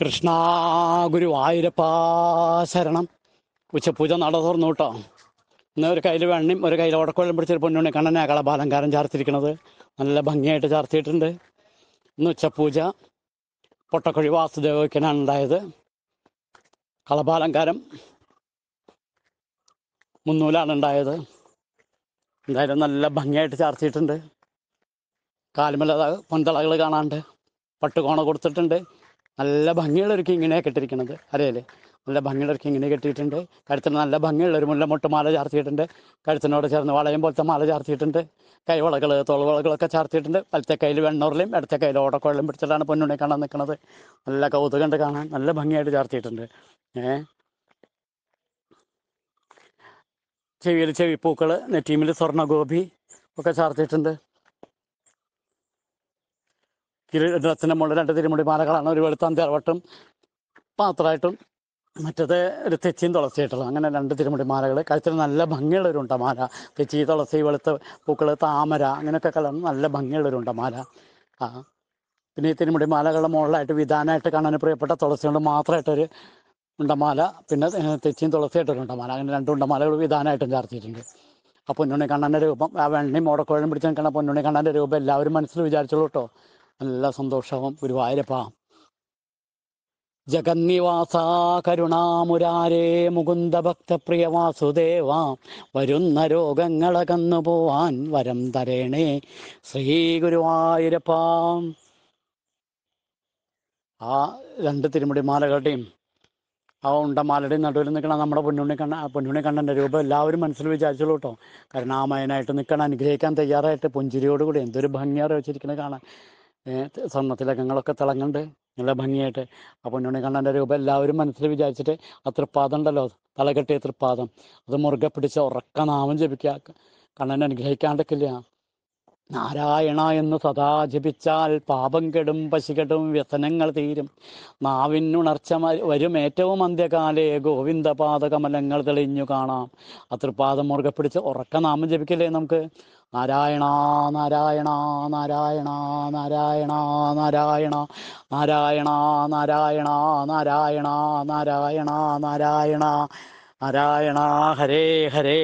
കൃഷ്ണ ഗുരു ശരണം ഉച്ചപൂജ നട തുറന്നു കേട്ടോ ഇന്ന് ഒരു കയ്യിൽ വെണ്ണയും ഒരു കയ്യിൽ ഓടക്കോളം പിടിച്ചൊരു പൊന്നുണ്ണി കണ്ണനെ കളബാലങ്കാരം ചാർത്തിരിക്കണത് നല്ല ഭംഗിയായിട്ട് ചാർത്തിയിട്ടുണ്ട് ഇന്ന് ഉച്ചപൂജ പൊട്ടക്കൊഴി വാസുദേവയ്ക്കനാണ് ഉണ്ടായത് കളബാലങ്കാരം മുന്നൂലാണ് ഉണ്ടായത് എന്തായാലും നല്ല ഭംഗിയായിട്ട് ചാർത്തിയിട്ടുണ്ട് കാൽമല പൊന്തളകൾ കാണാണ്ട് പട്ടുകോണ കൊടുത്തിട്ടുണ്ട് നല്ല ഭംഗിയുള്ള ഒരുക്കി ഇങ്ങനെ കെട്ടിരിക്കുന്നത് അറിയാലേ നല്ല ഭംഗിയുള്ള ഒരുക്കി ഇങ്ങനെ കെട്ടിയിട്ടുണ്ട് കഴുത്തിന് നല്ല ഭംഗിയുള്ള ഒരു മുല്ലമൊട്ട് മാല ചാർത്തിയിട്ടുണ്ട് കഴുത്തിനോട് ചേർന്ന് വളയം പോലത്തെ മാല ചാർത്തിയിട്ടുണ്ട് കൈവളകൾ തൊളവളകളൊക്കെ ചാർത്തിയിട്ടുണ്ട് വലത്തെ കയ്യിൽ വെണ്ണൂറിലും ഇടത്തെ കയ്യിൽ ഓടക്കോളിലും പിടിച്ചിട്ടാണ് പൊന്നുണ്ണി കാണാൻ നിൽക്കുന്നത് നല്ല കൗതുകണ്ട് കാണാൻ നല്ല ഭംഗിയായിട്ട് ചാർത്തിയിട്ടുണ്ട് ഏ ചെവിയിൽ ചെവിപ്പൂക്കൾ നെറ്റീമിൽ സ്വർണ്ണഗോപി ഒക്കെ ചാർത്തിയിട്ടുണ്ട് കിരീടത്തിന് മുകളിൽ രണ്ട് തിരുമുടി മാലകളാണ് ഒരു വെളുത്താൻ തേർവട്ടും പാത്രമായിട്ടും മറ്റത് ഒരു തെച്ചിയും തുളസിയായിട്ടുള്ള അങ്ങനെ രണ്ട് തിരുമുടി മാലകൾ കഴുത്തിൽ നല്ല ഭംഗിയുള്ള ഒരു ഉണ്ടമാല തെച്ചി തുളസി വെളുത്ത പൂക്കൾ താമര അങ്ങനെയൊക്കെ കലർന്ന് നല്ല ഭംഗിയുള്ള ഒരു ഉണ്ടമാല ആ പിന്നെ ഈ തിരുമുടി മാലകളുടെ മുകളിലായിട്ട് വിധാനമായിട്ട് കാണാൻ പ്രിയപ്പെട്ട തുളസി കൊണ്ട് മാത്രമായിട്ടൊരു ഉണ്ടമാല പിന്നെ തെച്ചിയും തുളസിയായിട്ടൊരു ഉണ്ടമാല അങ്ങനെ രണ്ട് ഉണ്ടമാലകൾ വിധാനമായിട്ടും ചാർത്തിയിട്ടുണ്ട് ആ പൊന്നുണ്ണി കണ്ണൻ്റെ രൂപം ആ വെണ്ണി മോടക്കോഴം പിടിച്ച് നിൽക്കുന്ന പൊന്നുണ്ണി കണ്ണൻ്റെ രൂപം എല്ലാവരും മനസ്സിൽ വിചാരിച്ചോളൂ കേട്ടോ നല്ല സന്തോഷവും ഗുരുവായൂരപ്പ ജഗന്നിവാസ കരുണാമുരാരേ മുകുന്ദ ഭക്തപ്രിയ വാസുദേവ വരുന്ന രോഗങ്ങളെ കന്നുപോവാൻ വരം തരേണേ ശ്രീ ഗുരുവായൂരപ്പ ആ രണ്ട് തിരുമുടിമാലകളുടെയും ആ ഉണ്ടമാലയുടെയും നടുവിൽ നിൽക്കണ നമ്മുടെ പൊന്നുണ്ണി കണ്ണ പൊന്നുണ്ണി കണ്ണൻ്റെ രൂപം എല്ലാവരും മനസ്സിൽ വിചാരിച്ചോളൂ കേട്ടോ കരുണാമയനായിട്ട് നിൽക്കണം അനുഗ്രഹിക്കാൻ തയ്യാറായിട്ട് പുഞ്ചിരിയോടുകൂടി എന്തൊരു ഭംഗിയാറ് വെച്ചിരിക്കണേ കാണാൻ സ്വർണ്ണത്തിലകങ്ങളൊക്കെ തിളങ്ങണ്ട് നല്ല ഭംഗിയായിട്ട് അപ്പൊ ഉണ്ണി കണ്ണൻ്റെ രൂപം എല്ലാവരും മനസ്സിൽ വിചാരിച്ചിട്ട് ആ ഉണ്ടല്ലോ തലകെട്ടിയ തൃപ്പാദം അത് മുറുകെ പിടിച്ച് ഉറക്ക നാമം ജപിക്കുക കണ്ണനെ അനുഗ്രഹിക്കാണ്ടിരിക്കില്ല നാരായണ എന്ന് സദാ ജപിച്ചാൽ പാപം കെടും പശികെടും വ്യസനങ്ങൾ തീരും നാവിനുണർച്ച വരും ഏറ്റവും അന്ത്യകാലേ ഗോവിന്ദപാദകമലങ്ങൾ തെളിഞ്ഞു കാണാം അതൃപാദം മുറുകെ പിടിച്ച് ഉറക്ക നാമം ജപിക്കില്ലേ നമുക്ക് നാരായണ നാരായണ നാരായണ നാരായണ നാരായണ നാരായണ നാരായണ നാരായണ നാരായണ നാരായണ നാരായണ ഹരേ ഹരേ